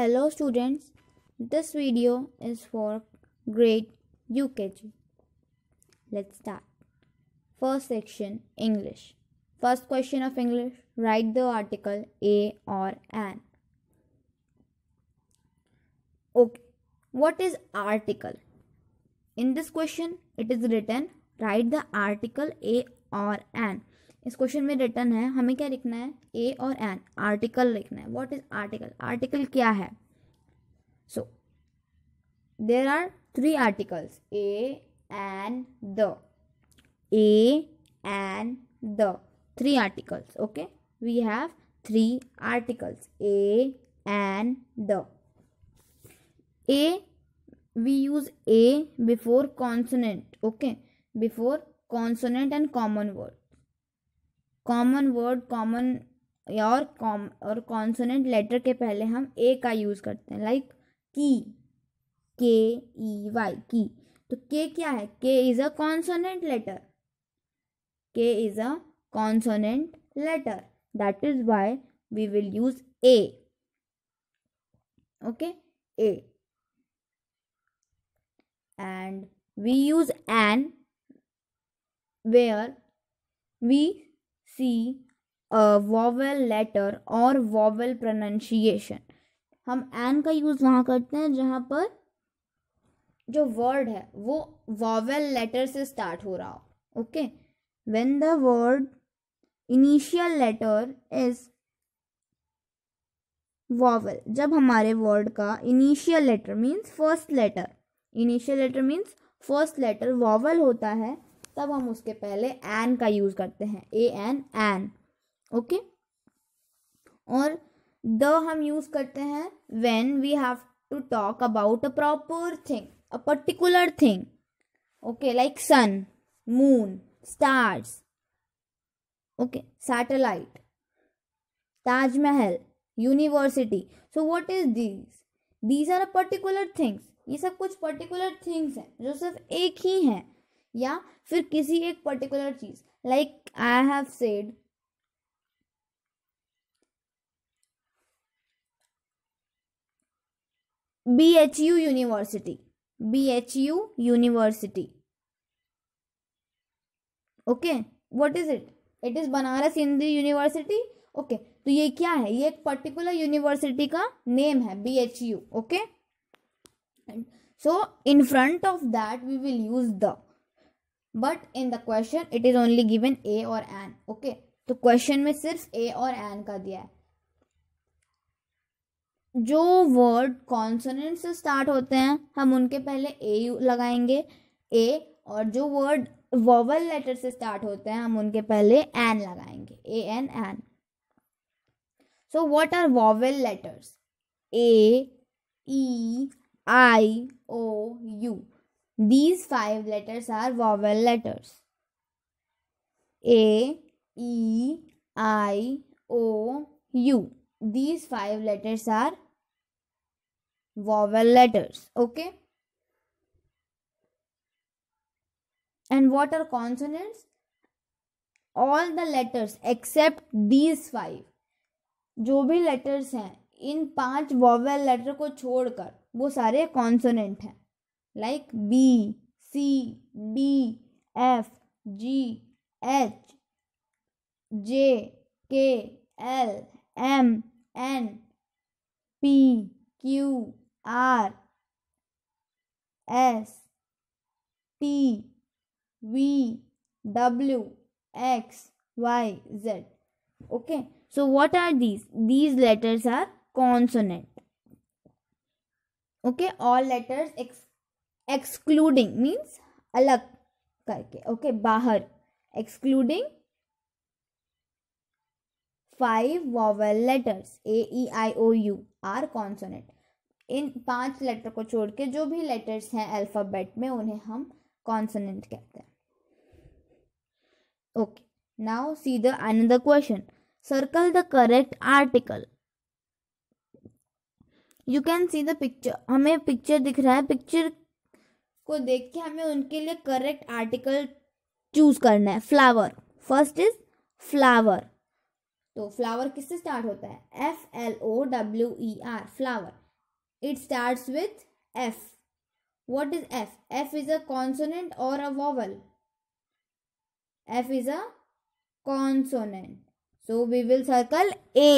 Hello students, this video is for grade UKG. Let's start. First section English. First question of English write the article a or an. Okay, what is article? In this question, it is written write the article a or an. इस question में written है हमें क्या लिखना है ए और an article लिखना है वॉट इज आर्टिकल आर्टिकल क्या है so there are three articles a an the a an the three articles okay we have three articles a an the a we use a before consonant okay before consonant and common word common word common और com और consonant letter के पहले हम ए का use करते हैं like की के ई वाई की तो के क्या है K is a consonant letter K is a consonant letter that is why we will use a okay a and we use an where we see vowel letter और vowel pronunciation हम an का use वहाँ करते हैं जहाँ पर जो word है वो वॉवल लेटर से स्टार्ट हो रहा हो okay when the word initial letter is vowel जब हमारे वर्ड का initial letter means first letter initial letter means first letter vowel होता है तब हम उसके पहले एन का यूज़ करते हैं ए एन एन ओके और द हम यूज़ करते हैं when we have to talk about a proper thing a particular thing okay like sun moon stars okay satellite Taj Mahal university so what is these these are a particular things ये सब कुछ particular things हैं जो सिर्फ एक ही हैं या फिर किसी एक पर्टिकुलर चीज like I have said B H U university B H U university okay what is it it is Banaras Hindi university okay तो ये क्या है ये एक पर्टिकुलर यूनिवर्सिटी का नेम है B H U okay so in front of that we will use the but in the question it is only given a और an okay तो क्वेश्चन में सिर्फ ए और एन का दिया है जो वर्ड कॉन्सोनेंट से स्टार्ट होते हैं हम उनके पहले ए लगाएंगे ए और जो वर्ड वॉवल लेटर से स्टार्ट होते हैं हम उनके पहले एन लगाएंगे a an an so what are vowel letters A E I O U These five letters are vowel letters. A, E, I, O, U. These five letters are vowel letters. Okay. And what are consonants? All the letters except these five. जो भी letters हैं इन पांच vowel letter को छोड़कर वो सारे consonant हैं like B, C, D, F, G, H, J, K, L, M, N, P, Q, R, S, T, V, W, X, Y, Z. Okay, so what are these? These letters are consonant. Okay, all letters except excluding means अलग करके okay okay, बाहर excluding five vowel letters A E I O U are consonant इन पांच letter को छोड़ के जो भी लेटर्स हैं अल्फ़ाबेट में उन्हें हम कॉन्सोनेंट कहते हैं okay now see the the question circle the correct article you can see the picture हमें पिक्चर दिख रहा है picture को देख के हमें उनके लिए करेक्ट आर्टिकल चूज करना है फ्लावर फर्स्ट इज फ्लावर तो फ्लावर किससे स्टार्ट होता है F L O W E R flower it start with F what is F F is a consonant और a vowel F is a consonant so we will circle a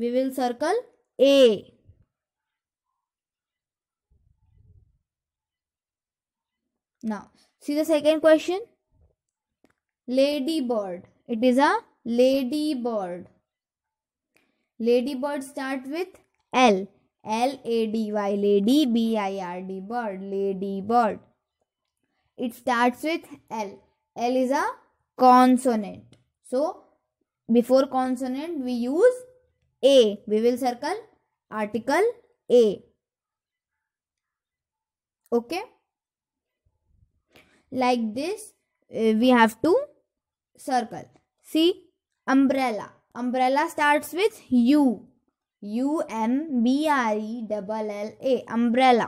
we will circle a Now, see the second question. Ladybird. It is a ladybird. Ladybird start with L. L A D Y lady B I R D bird ladybird. It starts with L. L is a consonant. So before consonant we use A. We will circle article A. Okay like this uh, we have to circle see umbrella umbrella starts with u u m b r e double l a umbrella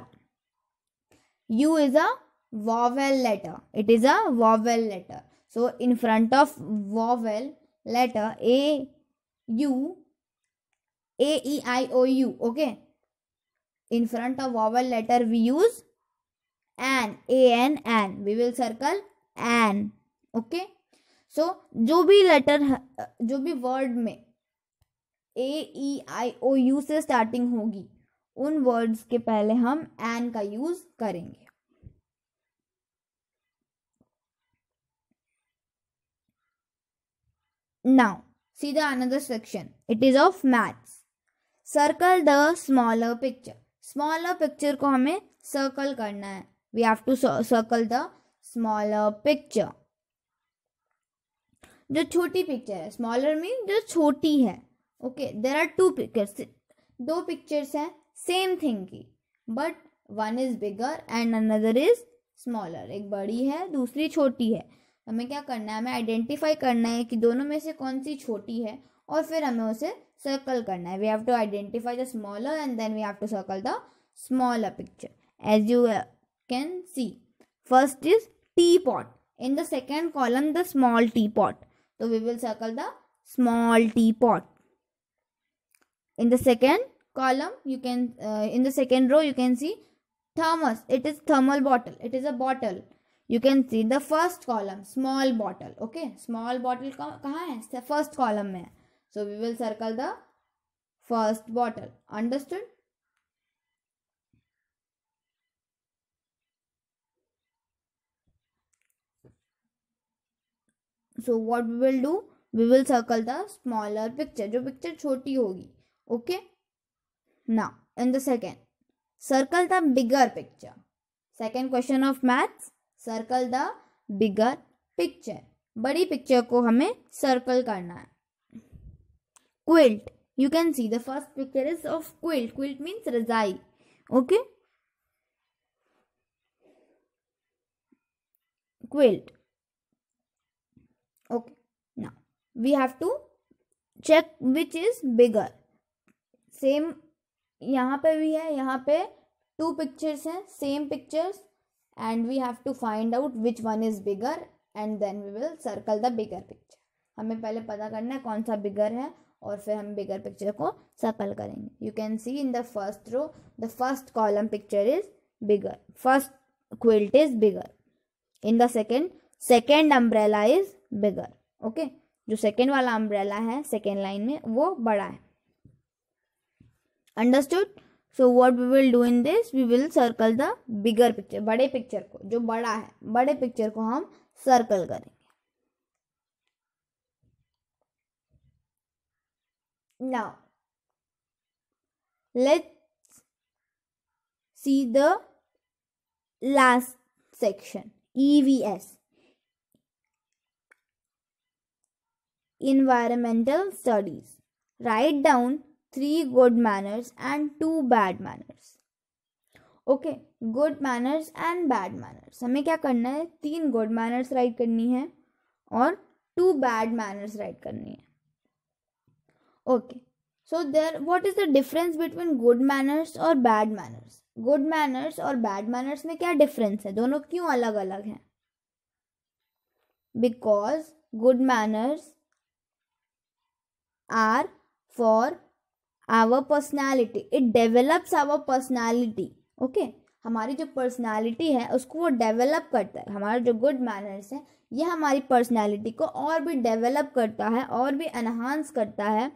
u is a vowel letter it is a vowel letter so in front of vowel letter a u a e i o u okay in front of vowel letter we use an a an an we will circle an okay so जो भी letter जो भी word में ए E I O you से starting होगी उन words के पहले हम एन का यूज करेंगे now see the another section it is of maths circle the smaller picture smaller picture को हमें सर्कल करना है we have to circle the smaller picture जो छोटी पिक्चर है स्मॉलर मीन जो छोटी है okay there are two pictures दो पिक्चर्स हैं सेम थिंग की but one is bigger and another is smaller एक बड़ी है दूसरी छोटी है हमें क्या करना है हमें आइडेंटिफाई करना है कि दोनों में से कौन सी छोटी है और फिर हमें उसे सर्कल करना है we have to identify the smaller and then we have to circle the smaller picture as you can see. First is teapot. In the second column, the small teapot. So we will circle the small teapot. In the second column, you can uh, in the second row you can see thermos. It is thermal bottle. It is a bottle. You can see the first column small bottle. Okay, small bottle कहाँ the First column में. So we will circle the first bottle. Understood? So what we will do we will circle the smaller picture जो picture छोटी होगी okay ना in the second circle the bigger picture second question of maths circle the bigger picture बड़ी picture को हमें circle करना है quilt you can see the first picture is of quilt quilt means रजाई okay quilt okay now we have to check which is bigger same यहाँ पे भी है यहाँ पे टू पिक्चर्स हैं same pictures and we have to find out which one is bigger and then we will circle the bigger picture हमें पहले पता करना है कौन सा बिगर है और फिर हम बिगर पिक्चर को सर्कल करेंगे you can see in the first row the first column picture is bigger first quilt is bigger in the second second umbrella is bigger okay जो सेकेंड वाला अम्ब्रेला है सेकेंड लाइन में वो बड़ा है understood so what we will do in this we will circle the bigger picture बड़े picture को जो बड़ा है बड़े पिक्चर को हम सर्कल करेंगे now let's see the last section E V S environmental studies. Write down three good manners and two bad manners. Okay good manners and bad manners हमें क्या करना है तीन गुड मैनर्स राइट करनी है और टू बैड मैनर्स राइट करनी है okay so there what is the difference between good manners और बैड मैनर्स गुड मैनर्स और बैड मैनर्स में क्या डिफरेंस है दोनों क्यों अलग अलग हैं because good manners are for our personality. It develops our personality. Okay. हमारी जो पर्सनालिटी है उसको वो डेवलप करता है हमारा जो गुड मैनर्स है ये हमारी पर्सनालिटी को और भी डेवलप करता है और भी एनहांस करता है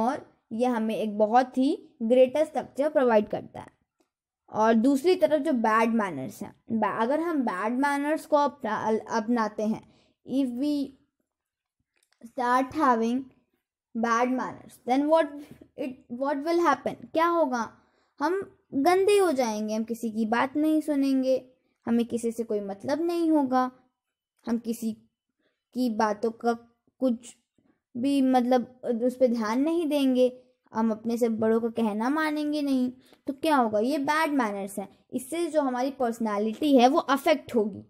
और यह हमें एक बहुत ही ग्रेटर स्ट्रक्चर प्रोवाइड करता है और दूसरी तरफ जो बैड मैनर्स हैं अगर हम बैड मैनर्स को अपना अपनाते हैं if we start having bad manners then what it what will happen क्या होगा हम गंदे हो जाएंगे हम किसी की बात नहीं सुनेंगे हमें किसी से कोई मतलब नहीं होगा हम किसी की बातों का कुछ भी मतलब उस पर ध्यान नहीं देंगे हम अपने से बड़ों का कहना मानेंगे नहीं तो क्या होगा ये बैड मैनर्स हैं इससे जो हमारी पर्सनालिटी है वो अफेक्ट होगी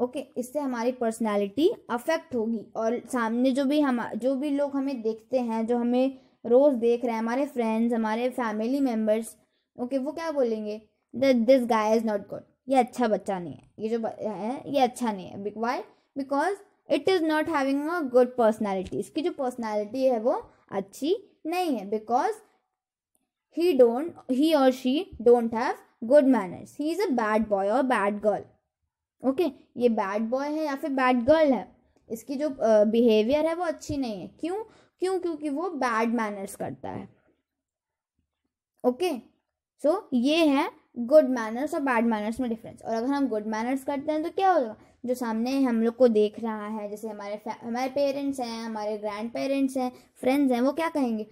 ओके okay, इससे हमारी पर्सनालिटी अफेक्ट होगी और सामने जो भी हम जो भी लोग हमें देखते हैं जो हमें रोज़ देख रहे हैं हमारे फ्रेंड्स हमारे फैमिली मेम्बर्स ओके वो क्या बोलेंगे this guy is not good ये अच्छा बच्चा नहीं है ये जो है ये अच्छा नहीं है why because it is not having a good personality इसकी जो पर्सनैलिटी है वो अच्छी नहीं है बिकॉज ही डोंट ही और she don't have good manners he is a bad boy और बैड गर्ल ओके ये बैड बॉय है या फिर बैड गर्ल है इसकी जो बिहेवियर है वो अच्छी नहीं है क्यों क्यों क्योंकि वो बैड मैनर्स करता है ओके okay? सो so, ये है गुड मैनर्स और बैड मैनर्स में डिफरेंस और अगर हम गुड मैनर्स करते हैं तो क्या होगा जो सामने हम लोग को देख रहा है जैसे हमारे हमारे पेरेंट्स हैं हमारे ग्रैंड पेरेंट्स हैं फ्रेंड्स हैं वो क्या कहेंगे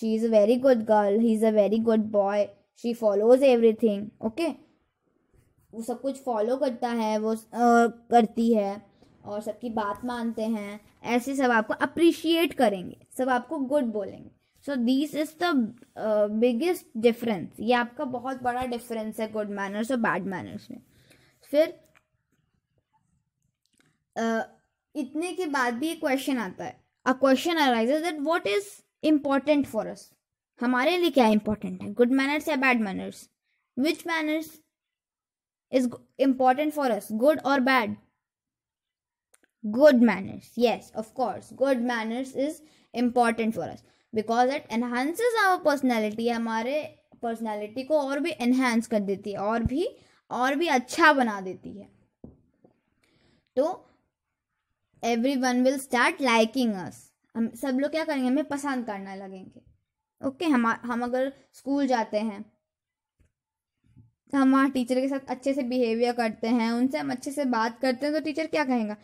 she is a very good girl he is a very good boy she follows everything okay वो सब कुछ फॉलो करता है वो करती है और सबकी बात मानते हैं ऐसे सब आपको अप्रिशिएट करेंगे सब आपको गुड बोलेंगे so this is the biggest difference ये आपका बहुत बड़ा डिफरेंस है गुड मैनर्स और बैड मैनर्स में फिर uh, इतने के बाद भी एक क्वेश्चन आता है a question arise that what is important for us हमारे लिए क्या इंपॉर्टेंट है गुड मैनर्स या bad manners which manners is important for us good और bad good manners yes of course good manners is important for for because it enhances our personality हमारे personality को और भी एनहेंस कर देती है और भी और भी अच्छा बना देती है तो everyone will start liking us हम सब लोग क्या करेंगे हमें पसंद करना लगेंगे ओके okay, हम हम अगर स्कूल जाते हैं हम वहाँ टीचर के साथ अच्छे से बिहेवियर करते हैं उनसे हम अच्छे से बात करते हैं तो टीचर क्या कहेगा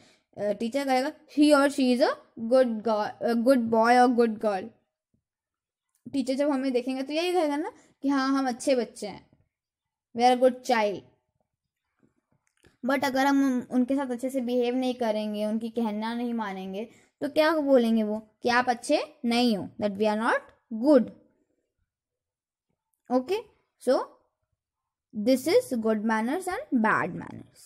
टीचर कहेगा ही और she is a good girl good boy और गुड गर्ल टीचर जब हमें देखेंगे तो यही कहेगा ना कि हाँ हम अच्छे बच्चे हैं we are good child but अगर हम उनके साथ अच्छे से बिहेव नहीं करेंगे उनकी कहना नहीं मानेंगे तो क्या बोलेंगे वो कि आप अच्छे नहीं हो that we are not good okay so this is good manners and bad manners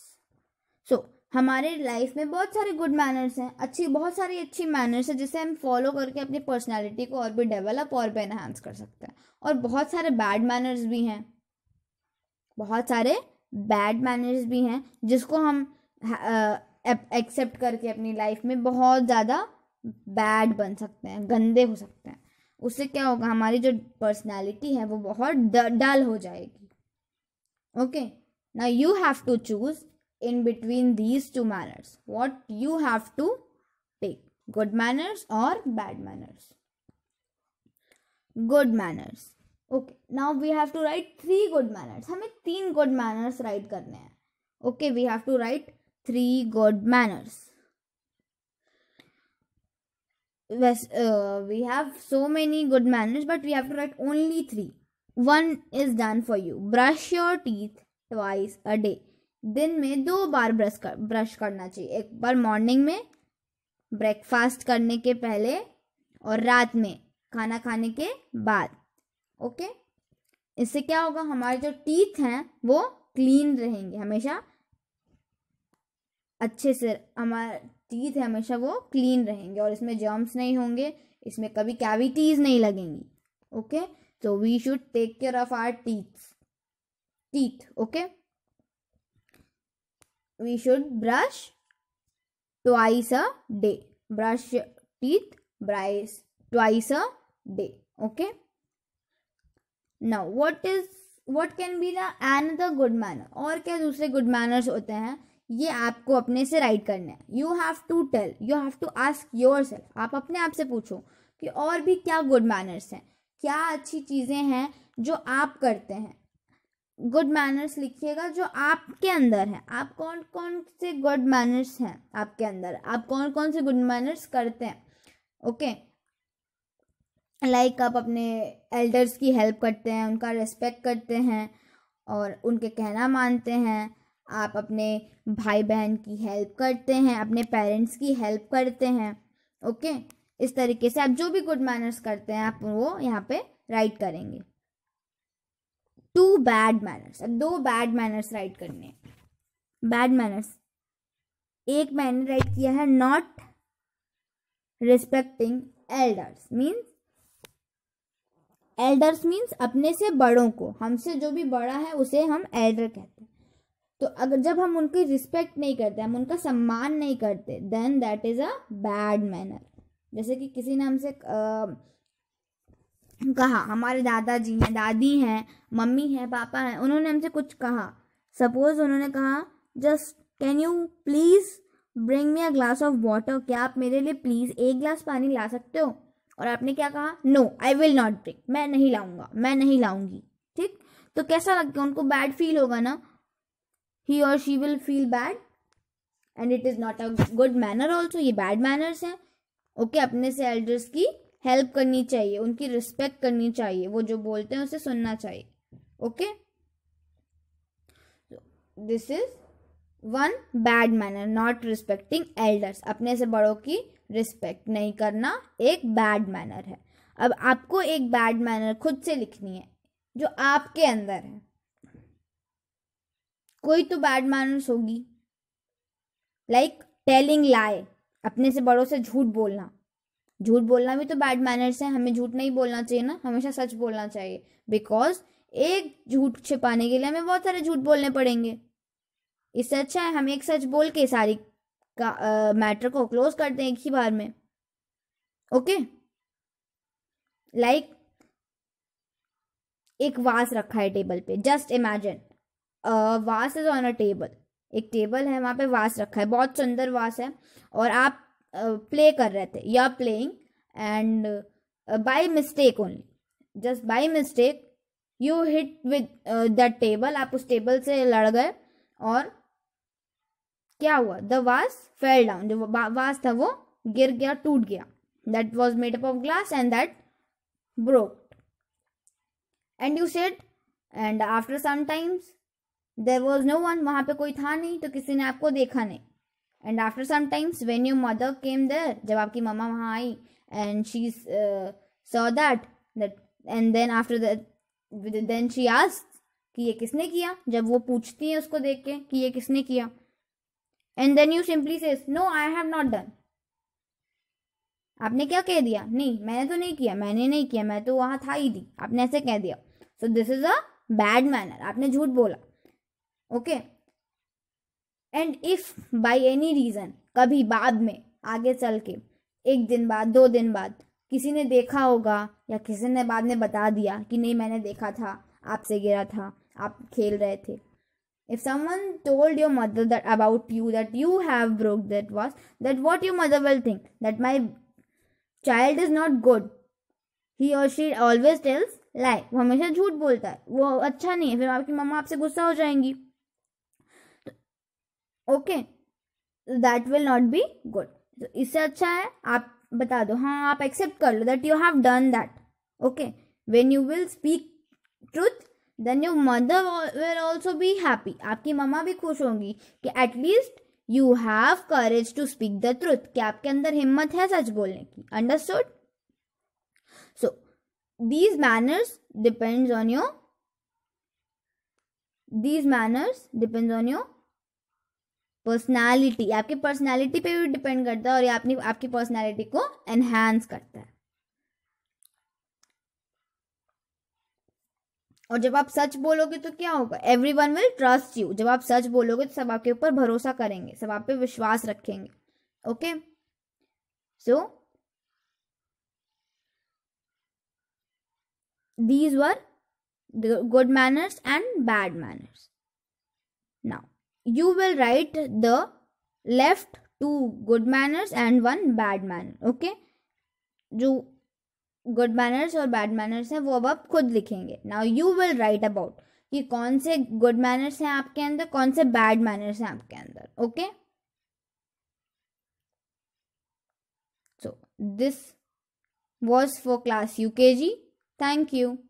so हमारे लाइफ में बहुत सारे गुड मैनर्स हैं अच्छी बहुत सारी अच्छी मैनर्स हैं जिसे हम फॉलो करके अपनी पर्सनैलिटी को और भी डेवलप और भी एनहांस कर सकते हैं और बहुत सारे बैड मैनर्स भी हैं बहुत सारे बैड मैनर्स भी हैं जिसको हम एक्सेप्ट करके अपनी लाइफ में बहुत ज़्यादा बैड बन सकते हैं गंदे हो सकते हैं उससे क्या होगा हमारी जो पर्सनैलिटी है वो बहुत डल हो जाएगी Okay, now you have to choose in between these two manners what you have to pick good manners or bad manners. Good manners. Okay, now we have to write three good manners. हमें तीन good manners right करने हैं Okay, we have to write three good manners. Uh, we have so many good manners but we have to write only three one is done for you brush your teeth twice a day दिन में दो बार brush कर brush करना चाहिए एक बार morning में breakfast करने के पहले और रात में खाना खाने के बाद ओके इससे क्या होगा हमारे जो टीथ हैं वो क्लीन रहेंगे हमेशा अच्छे से हमारे टीथ है हमेशा वो क्लीन रहेंगे और इसमें जर्म्स नहीं होंगे इसमें कभी कैविटीज़ नहीं लगेंगी okay okay? So we should take care of our teeth. Teeth, okay? We should brush twice a day. Brush teeth brush twice a day, okay? Now, what is what can be the another good manner? और क्या दूसरे good manners होते हैं ये आपको अपने से write करना है you have to tell you have to ask yourself आप अपने आप से पूछो कि और भी क्या गुड मैनर्स हैं क्या अच्छी चीज़ें हैं जो आप करते हैं गुड मैनर्स लिखिएगा जो आपके अंदर है आप कौन कौन से गुड मैनर्स हैं आपके अंदर आप कौन कौन से गुड मैनर्स करते हैं ओके okay. लाइक like आप अपने एल्डर्स की हेल्प करते हैं उनका रेस्पेक्ट करते हैं और उनके कहना मानते हैं आप अपने भाई बहन की हेल्प करते हैं अपने पेरेंट्स की हेल्प करते हैं ओके okay? इस तरीके से आप जो भी गुड मैनर्स करते हैं आप वो यहाँ पे राइट करेंगे टू बैड मैनर्स अब दो बैड मैनर्स राइट करने हैं बैड मैनर्स एक मैंने राइट किया है not respecting elders means elders means अपने से बड़ों को हमसे जो भी बड़ा है उसे हम एल्डर कहते हैं तो अगर जब हम उनकी रिस्पेक्ट नहीं करते हम उनका सम्मान नहीं करते then that is a bad manner जैसे कि किसी ने हमसे कहा हमारे दादाजी हैं दादी हैं मम्मी हैं पापा हैं उन्होंने हमसे कुछ कहा सपोज उन्होंने कहा just can you please bring me a glass of water क्या आप मेरे लिए प्लीज़ एक ग्लास पानी ला सकते हो और आपने क्या कहा no I will not drink मैं नहीं लाऊंगा मैं नहीं लाऊंगी ठीक तो कैसा लगेगा उनको बैड फील होगा ना ही और she will feel bad and it is not a good manner also ये बैड मैनर्स हैं ओके अपने से एल्डर्स की हेल्प करनी चाहिए उनकी रिस्पेक्ट करनी चाहिए वो जो बोलते हैं उसे सुनना चाहिए okay this is one bad manner not respecting elders अपने से बड़ों की रिस्पेक्ट नहीं करना एक बैड मैनर है अब आपको एक बैड मैनर खुद से लिखनी है जो आपके अंदर है कोई तो बैड मैनर्स होगी लाइक टेलिंग लाई अपने से बड़ों से झूठ बोलना झूठ बोलना भी तो बैड मैनर्स है हमें झूठ नहीं बोलना चाहिए ना हमेशा सच बोलना चाहिए बिकॉज एक झूठ छिपाने के लिए हमें बहुत सारे झूठ बोलने पड़ेंगे इससे अच्छा है हम एक सच बोल के सारी का मैटर को क्लोज कर दें एक ही बार में ओके लाइक एक वास रखा है टेबल पे just imagine vase is on a table एक टेबल है वहाँ पे वास रखा है बहुत सुंदर वास है और आप प्ले कर रहे थे you are playing and by mistake only just by mistake you hit with that table आप उस टेबल से लड़ गए और क्या हुआ द वास फेल डाउन जो वास था वो गिर गया टूट गया that was made up of glass and that broke and you sat and after some times there was no one वहाँ पे कोई था नहीं तो किसी ने आपको देखा नहीं and after sometimes when you mother came there जब आपकी मम्मा वहाँ आई and she saw that that and then after that then she ask कि ये किसने किया जब वो पूछती है उसको देख के कि ये किसने किया and then you simply says no I have not done आपने क्या कह दिया नहीं मैंने तो नहीं किया मैंने नहीं किया मैं तो वहाँ था ही थी आपने ऐसे कह दिया so this is a bad manner आपने झूठ बोला okay and if by any reason कभी बाद में आगे चल के एक दिन बाद दो दिन बाद किसी ने देखा होगा या किसी ने बाद में बता दिया कि नहीं मैंने देखा था आपसे गिरा था आप खेल रहे थे if someone told your mother that about you that you have broke that vase that what you mother will think that my child is not good he और शी ऑलवेज टेल्स लाइक वो हमेशा झूठ बोलता है वो अच्छा नहीं है फिर आपकी मम्मा आपसे गुस्सा हो जाएंगी okay that will not be good तो इससे अच्छा है आप बता दो हाँ आप एक्सेप्ट कर लो that you have done that okay when you will speak truth then your mother will also be happy आपकी मम्मा भी खुश होंगी कि at least you have courage to speak the truth कि आपके अंदर हिम्मत है सच बोलने की understood so these manners depends on your these manners depends on your personality आपकी पर्सनालिटी पे भी डिपेंड करता है और ये आपने आपकी पर्सनालिटी को एनहांस करता है और जब आप सच बोलोगे तो क्या होगा everyone will trust you जब आप सच बोलोगे तो सब आपके ऊपर भरोसा करेंगे सब आप पे विश्वास रखेंगे okay so these were good manners and bad manners now you will write the left two good manners and one bad manner okay जो गुड मैनर्स और बैड मैनर्स हैं वो अब आप खुद लिखेंगे now you will write about कि कौन से गुड मैनर्स हैं आपके अंदर कौन से बैड मैनर्स हैं आपके अंदर okay so this was for class U K G thank you